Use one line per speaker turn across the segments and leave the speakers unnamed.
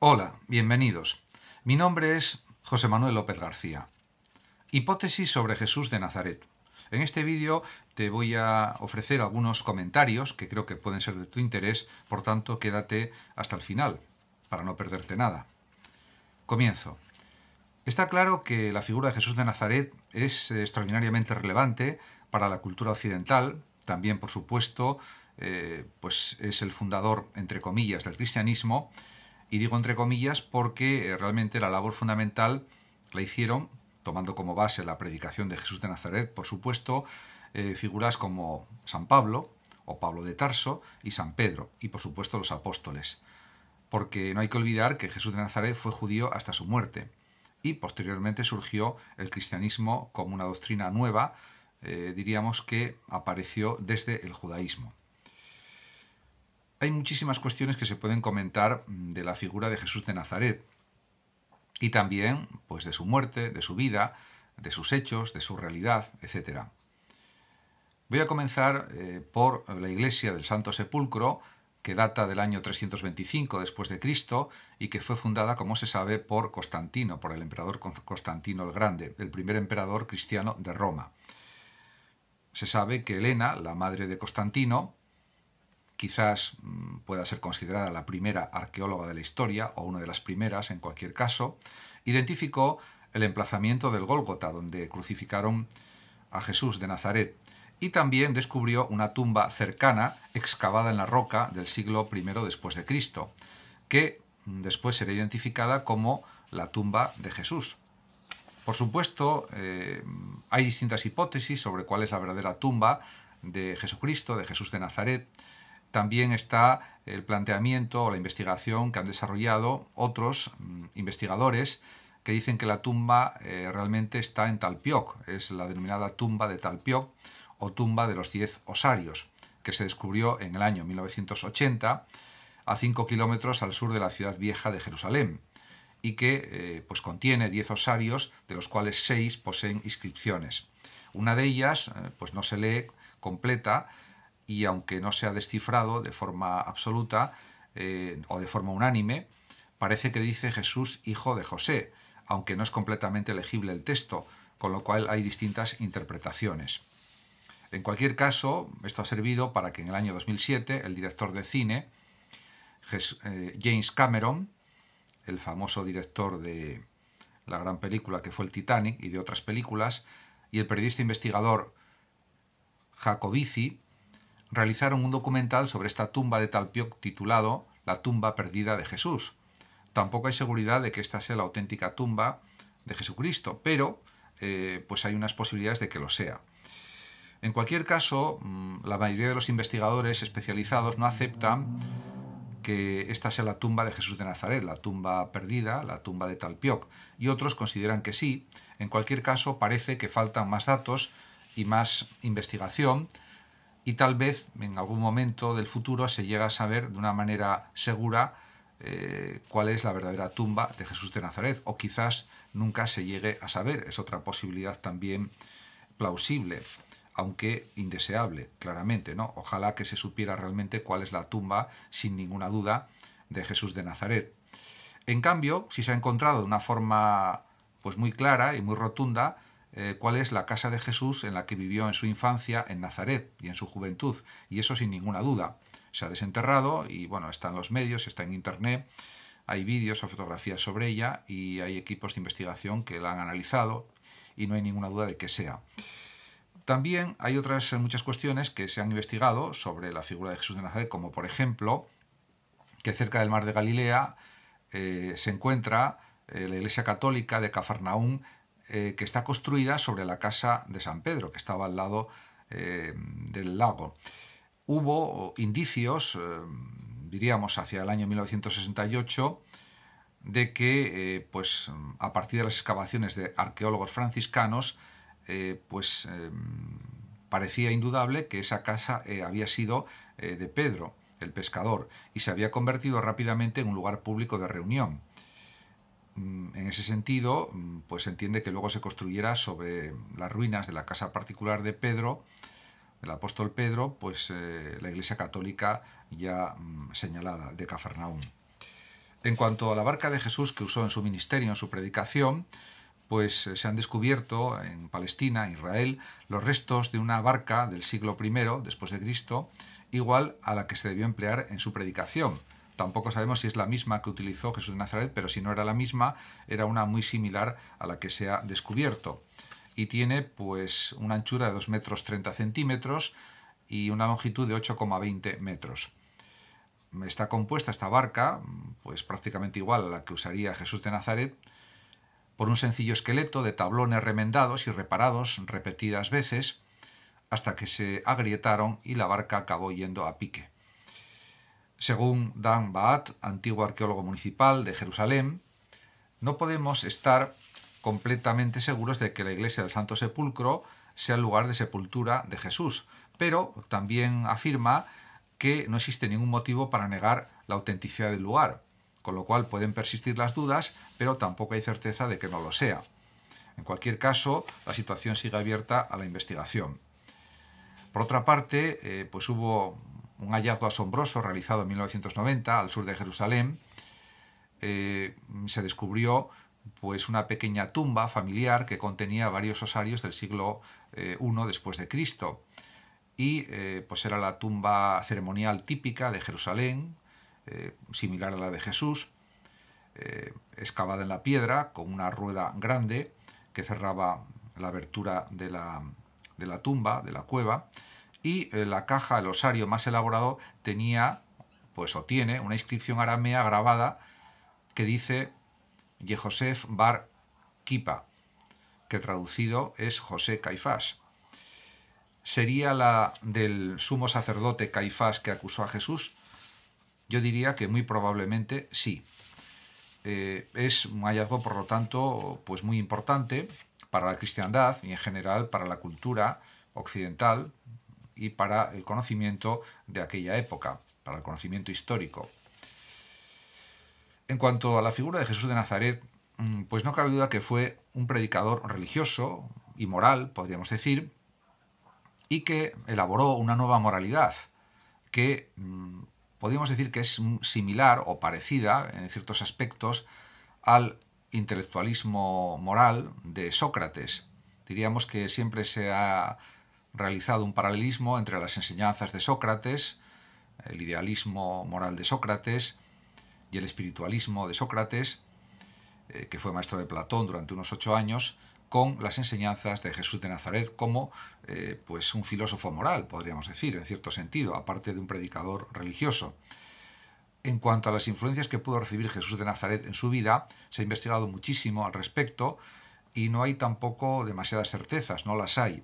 Hola, bienvenidos. Mi nombre es José Manuel López García. Hipótesis sobre Jesús de Nazaret. En este vídeo te voy a ofrecer algunos comentarios que creo que pueden ser de tu interés, por tanto quédate hasta el final, para no perderte nada. Comienzo. Está claro que la figura de Jesús de Nazaret es extraordinariamente relevante para la cultura occidental, también por supuesto, eh, pues es el fundador, entre comillas, del cristianismo, y digo entre comillas porque eh, realmente la labor fundamental la hicieron, tomando como base la predicación de Jesús de Nazaret, por supuesto, eh, figuras como San Pablo o Pablo de Tarso y San Pedro, y por supuesto los apóstoles. Porque no hay que olvidar que Jesús de Nazaret fue judío hasta su muerte, y posteriormente surgió el cristianismo como una doctrina nueva, eh, diríamos que apareció desde el judaísmo hay muchísimas cuestiones que se pueden comentar mm, de la figura de Jesús de Nazaret y también pues de su muerte, de su vida, de sus hechos, de su realidad, etc. Voy a comenzar eh, por la iglesia del Santo Sepulcro, que data del año 325 después de Cristo y que fue fundada, como se sabe, por Constantino, por el emperador Constantino el Grande, el primer emperador cristiano de Roma. Se sabe que Elena, la madre de Constantino, quizás mm, pueda ser considerada la primera arqueóloga de la historia, o una de las primeras en cualquier caso, identificó el emplazamiento del Gólgota, donde crucificaron a Jesús de Nazaret, y también descubrió una tumba cercana excavada en la roca del siglo I después de Cristo, que mm, después será identificada como la tumba de Jesús. Por supuesto, eh, hay distintas hipótesis sobre cuál es la verdadera tumba de Jesucristo, de Jesús de Nazaret, también está el planteamiento o la investigación que han desarrollado otros mm, investigadores que dicen que la tumba eh, realmente está en Talpioc, es la denominada tumba de Talpioc o tumba de los diez osarios, que se descubrió en el año 1980 a 5 kilómetros al sur de la ciudad vieja de Jerusalén y que eh, pues contiene diez osarios, de los cuales seis poseen inscripciones. Una de ellas eh, pues no se lee completa, y aunque no se ha descifrado de forma absoluta eh, o de forma unánime, parece que dice Jesús hijo de José, aunque no es completamente legible el texto, con lo cual hay distintas interpretaciones. En cualquier caso, esto ha servido para que en el año 2007 el director de cine, eh, James Cameron, el famoso director de la gran película que fue el Titanic y de otras películas, y el periodista investigador Jacobici realizaron un documental sobre esta tumba de Talpioc titulado La tumba perdida de Jesús. Tampoco hay seguridad de que esta sea la auténtica tumba de Jesucristo, pero eh, pues hay unas posibilidades de que lo sea. En cualquier caso, mm, la mayoría de los investigadores especializados no aceptan que esta sea la tumba de Jesús de Nazaret, la tumba perdida, la tumba de Talpioc, y otros consideran que sí. En cualquier caso, parece que faltan más datos y más investigación y tal vez en algún momento del futuro se llegue a saber de una manera segura eh, cuál es la verdadera tumba de Jesús de Nazaret o quizás nunca se llegue a saber. Es otra posibilidad también plausible, aunque indeseable, claramente, ¿no? Ojalá que se supiera realmente cuál es la tumba, sin ninguna duda, de Jesús de Nazaret. En cambio, si se ha encontrado de una forma pues muy clara y muy rotunda, eh, cuál es la casa de Jesús en la que vivió en su infancia en Nazaret y en su juventud, y eso sin ninguna duda. Se ha desenterrado y bueno, está en los medios, está en Internet, hay vídeos, o fotografías sobre ella y hay equipos de investigación que la han analizado y no hay ninguna duda de que sea. También hay otras eh, muchas cuestiones que se han investigado sobre la figura de Jesús de Nazaret, como por ejemplo que cerca del mar de Galilea eh, se encuentra la iglesia católica de Cafarnaún eh, que está construida sobre la casa de San Pedro, que estaba al lado eh, del lago. Hubo indicios, eh, diríamos hacia el año 1968, de que pues, a partir de las excavaciones de arqueólogos franciscanos, pues parecía indudable que esa casa había sido de Pedro, el pescador, y se había convertido rápidamente en un lugar público de reunión. Mm, en ese sentido, mm, pues se entiende que luego se construyera sobre las ruinas de la casa particular de Pedro, del apóstol Pedro, pues eh, la iglesia católica ya mm, señalada de Cafarnaum. En cuanto a la barca de Jesús que usó en su ministerio, en su predicación, pues eh, se han descubierto en Palestina, Israel, los restos de una barca del siglo I después de Cristo, igual a la que se debió emplear en su predicación, Tampoco sabemos si es la misma que utilizó Jesús de Nazaret, pero si no era la misma, era una muy similar a la que se ha descubierto. Y tiene pues una anchura de 2 metros 30 centímetros y una longitud de 8,20 metros. Está compuesta esta barca, pues prácticamente igual a la que usaría Jesús de Nazaret, por un sencillo esqueleto de tablones remendados y reparados repetidas veces, hasta que se agrietaron y la barca acabó yendo a pique. Según Dan Baat, antiguo arqueólogo municipal de Jerusalén, no podemos estar completamente seguros de que la iglesia del Santo Sepulcro sea el lugar de sepultura de Jesús, pero también afirma que no existe ningún motivo para negar la autenticidad del lugar, con lo cual pueden persistir las dudas, pero tampoco hay certeza de que no lo sea. En cualquier caso, la situación sigue abierta a la investigación. Por otra parte, eh, pues hubo un hallazgo asombroso realizado en 1990 al sur de Jerusalén. Eh, se descubrió pues una pequeña tumba familiar que contenía varios osarios del siglo I eh, después de Cristo y eh, pues era la tumba ceremonial típica de Jerusalén, similar a la de Jesús, excavada en la piedra con una rueda grande que cerraba la abertura de la, de la tumba, de la cueva, y eh, la caja, el osario más elaborado, tenía, pues o tiene, una inscripción aramea grabada que dice Yehosef Bar Kipa, que traducido es José Caifás. ¿Sería la del sumo sacerdote Caifás que acusó a Jesús? Yo diría que muy probablemente sí. Eh, es un hallazgo, por lo tanto, pues muy importante para la cristiandad y en general para la cultura occidental, y para el conocimiento de aquella época, para el conocimiento histórico. En cuanto a la figura de Jesús de Nazaret, mm, pues no cabe duda que fue un predicador religioso y moral, podríamos decir, y que elaboró una nueva moralidad que mm, podríamos decir que es similar o parecida en ciertos aspectos al intelectualismo moral de Sócrates. Diríamos que siempre se ha realizado un paralelismo entre las enseñanzas de Sócrates, el idealismo moral de Sócrates y el espiritualismo de Sócrates, eh, que fue maestro de Platón durante unos ocho años, con las enseñanzas de Jesús de Nazaret como eh, pues un filósofo moral, podríamos decir, en cierto sentido, aparte de un predicador religioso. En cuanto a las influencias que pudo recibir Jesús de Nazaret en su vida, se ha investigado muchísimo al respecto y no hay tampoco demasiadas certezas, no las hay.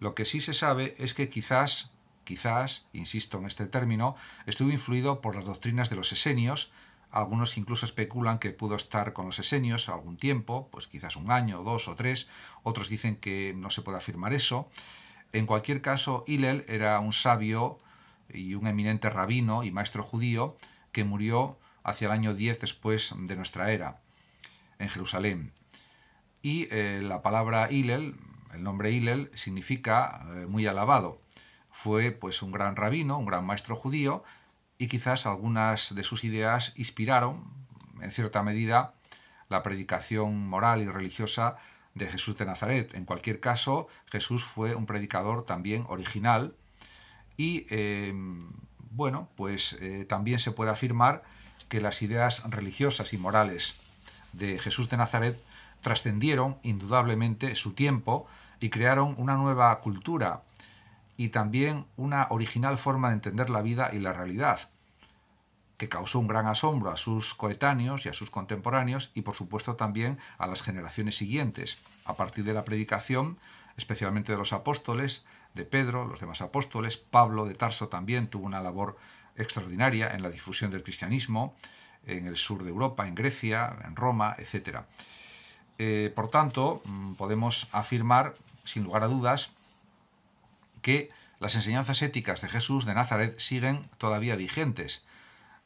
Lo que sí se sabe es que quizás, quizás, insisto en este término, estuvo influido por las doctrinas de los esenios, algunos incluso especulan que pudo estar con los esenios algún tiempo, pues quizás un año, dos o tres, otros dicen que no se puede afirmar eso. En cualquier caso, Hillel era un sabio y un eminente rabino y maestro judío que murió hacia el año 10 después de nuestra era, en Jerusalén. Y eh, la palabra Hillel, el nombre Hillel significa eh, muy alabado. Fue pues un gran rabino, un gran maestro judío, y quizás algunas de sus ideas inspiraron, en cierta medida, la predicación moral y religiosa de Jesús de Nazaret. En cualquier caso, Jesús fue un predicador también original y, em, bueno, pues eh, también se puede afirmar que las ideas religiosas y morales de Jesús de Nazaret trascendieron indudablemente su tiempo y crearon una nueva cultura y también una original forma de entender la vida y la realidad, que causó un gran asombro a sus coetáneos y a sus contemporáneos y por supuesto también a las generaciones siguientes. A partir de la predicación, especialmente de los apóstoles, de Pedro, los demás apóstoles, Pablo de Tarso también tuvo una labor extraordinaria en la difusión del cristianismo en el sur de Europa, en Grecia, en Roma, etc. Eh, por tanto, mm, podemos afirmar, sin lugar a dudas, que las enseñanzas éticas de Jesús de Nazaret siguen todavía vigentes,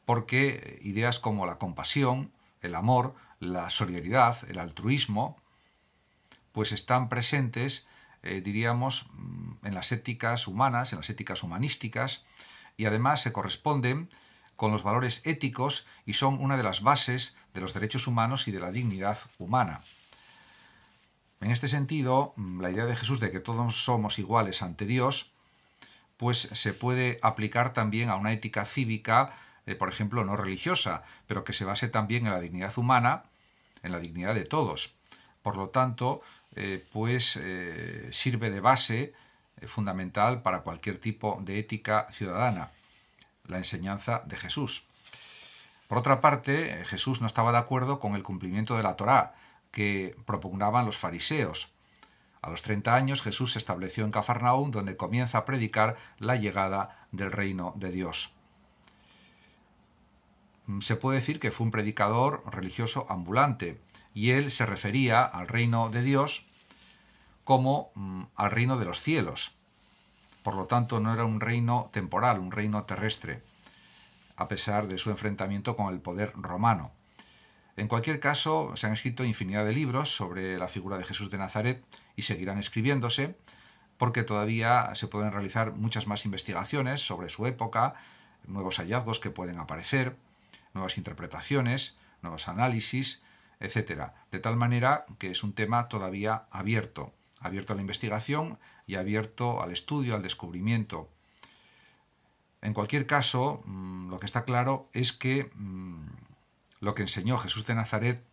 porque ideas como la compasión, el amor, la solidaridad, el altruismo, pues están presentes, eh, diríamos, mm, en las éticas humanas, en las éticas humanísticas, y además se corresponden con los valores éticos y son una de las bases de los derechos humanos y de la dignidad humana. En este sentido, mm, la idea de Jesús de que todos somos iguales ante Dios, pues se puede aplicar también a una ética cívica, eh, por ejemplo, no religiosa, pero que se base también en la dignidad humana, en la dignidad de todos. Por lo tanto, eh, pues eh, sirve de base fundamental para cualquier tipo de ética ciudadana, la enseñanza de Jesús. Por otra parte, Jesús no estaba de acuerdo con el cumplimiento de la Torá, que propugnaban los fariseos. A los 30 años Jesús se estableció en Cafarnaún, donde comienza a predicar la llegada del reino de Dios. Se puede decir que fue un predicador religioso ambulante, y él se refería al reino de Dios como mm, al reino de los cielos. Por lo tanto, no era un reino temporal, un reino terrestre, a pesar de su enfrentamiento con el poder romano. En cualquier caso, se han escrito infinidad de libros sobre la figura de Jesús de Nazaret y seguirán escribiéndose, porque todavía se pueden realizar muchas más investigaciones sobre su época, nuevos hallazgos que pueden aparecer, nuevas interpretaciones, nuevos análisis, etc. De tal manera que es un tema todavía abierto, abierto a la investigación y abierto al estudio, al descubrimiento. En cualquier caso, mm, lo que está claro es que mm, lo que enseñó Jesús de Nazaret,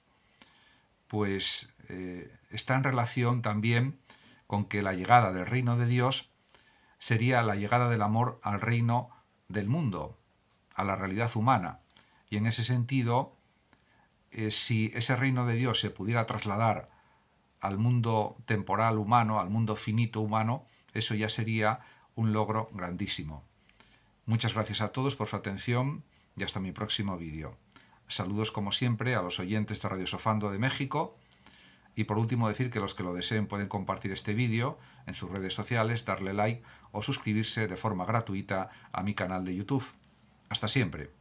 pues eh, está en relación también con que la llegada del reino de Dios sería la llegada del amor al reino del mundo, a la realidad humana. Y en ese sentido, eh, si ese reino de Dios se pudiera trasladar al mundo temporal humano, al mundo finito humano, eso ya sería un logro grandísimo. Muchas gracias a todos por su atención y hasta mi próximo vídeo. Saludos como siempre a los oyentes de Radio Sofando de México. Y por último decir que los que lo deseen pueden compartir este vídeo en sus redes sociales, darle like o suscribirse de forma gratuita a mi canal de YouTube. Hasta siempre.